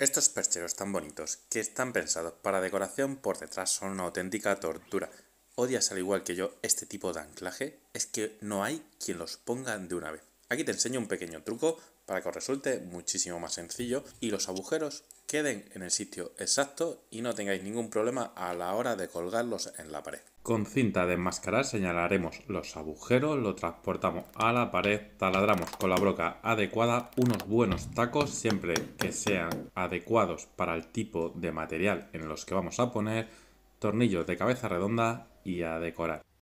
Estos percheros tan bonitos, que están pensados para decoración por detrás, son una auténtica tortura. ¿Odias al igual que yo este tipo de anclaje? Es que no hay quien los ponga de una vez. Aquí te enseño un pequeño truco para que os resulte muchísimo más sencillo y los agujeros queden en el sitio exacto y no tengáis ningún problema a la hora de colgarlos en la pared. Con cinta de enmascarar señalaremos los agujeros, lo transportamos a la pared, taladramos con la broca adecuada unos buenos tacos siempre que sean adecuados para el tipo de material en los que vamos a poner, tornillos de cabeza redonda y a decorar.